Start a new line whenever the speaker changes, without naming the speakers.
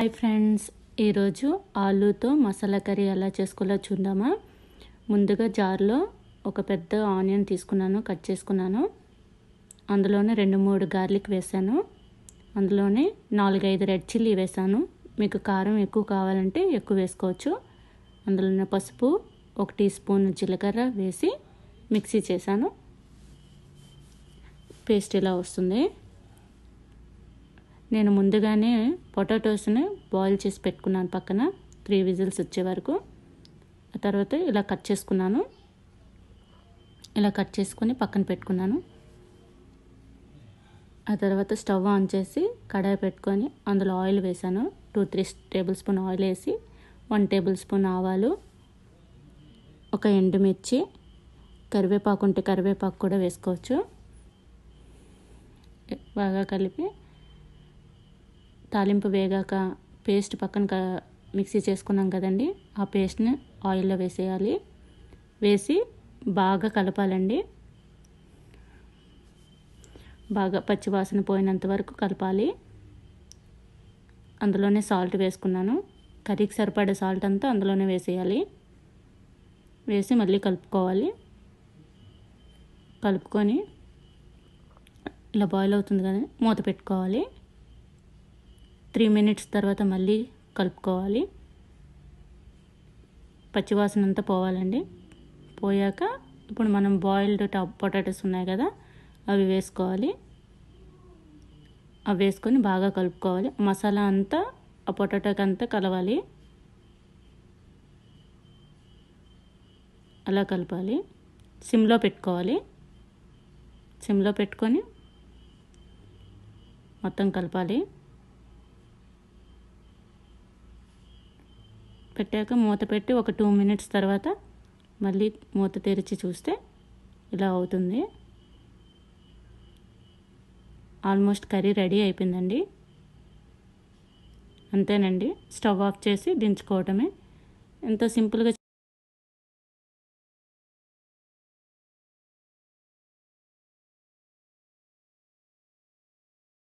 hi friends ఈరోజు ఆలూతో masala curry ఎలా చేసుకోవాలో చూద్దామా ముందుగా జార్లో ఒక పెద్ద ఆనియన్ తీసుకున్నాను కట్ చేసుకున్నాను అందులోనే రెండు మూడు గార్లిక్ వేసాను అందులోనే నాలుగైదు రెడ్ చిల్లీ వేసాను మీకు కారం ఎక్కువ కావాలంటే ఎక్కువ వేసుకోవచ్చు అందులోనే పసుపు ఒక టీ స్పూన్ జీలకర్ర వేసి మిక్సీ చేశాను పేస్ట్ ఇలా వస్తుంది నేను ముందుగానే పొటాటోస్ని బాయిల్ చేసి పెట్టుకున్నాను పక్కన త్రీ విజిల్స్ వచ్చే వరకు ఆ తర్వాత ఇలా కట్ చేసుకున్నాను ఇలా కట్ చేసుకొని పక్కన పెట్టుకున్నాను ఆ తర్వాత స్టవ్ ఆన్ చేసి కడాయి పెట్టుకొని అందులో ఆయిల్ వేసాను two three tablespoon oil వేసి వన్ టేబుల్ స్పూన్ ఆవాలు ఒక ఎండుమిర్చి కరివేపాకు ఉంటే కరివేపాకు కూడా వేసుకోవచ్చు బాగా కలిపి తాలింపు వేగాక పేస్ట్ పక్కన మిక్సీ చేసుకున్నాం కదండి ఆ పేస్ట్ని ఆయిల్లో వేసేయాలి వేసి బాగా కలపాలండి బాగా పచ్చివాసన పోయినంత వరకు కలపాలి అందులోనే సాల్ట్ వేసుకున్నాను కర్రీకి సరిపడే సాల్ట్ అంతా అందులోనే వేసేయాలి వేసి మళ్ళీ కలుపుకోవాలి కలుపుకొని ఇలా బాయిల్ అవుతుంది కదా మూత పెట్టుకోవాలి త్రీ మినిట్స్ తర్వాత మళ్ళీ కలుపుకోవాలి పచ్చివాసన అంతా పోవాలండి పోయాక ఇప్పుడు మనం బాయిల్డ్ టాప్ పొటాటోస్ ఉన్నాయి కదా అవి వేసుకోవాలి అవి వేసుకొని బాగా కలుపుకోవాలి మసాలా అంతా ఆ పొటాటోకి అంతా కలవాలి అలా కలపాలి సిమ్లో పెట్టుకోవాలి సిమ్లో పెట్టుకొని మొత్తం కలపాలి కట్టాక మూత పెట్టి ఒక టూ మినిట్స్ తర్వాత మళ్ళీ మూత తెరిచి చూస్తే ఇలా అవుతుంది ఆల్మోస్ట్ కర్రీ రెడీ అయిపోయిందండి అంతేనండి స్టవ్ ఆఫ్ చేసి దించుకోవటమే ఎంతో సింపుల్గా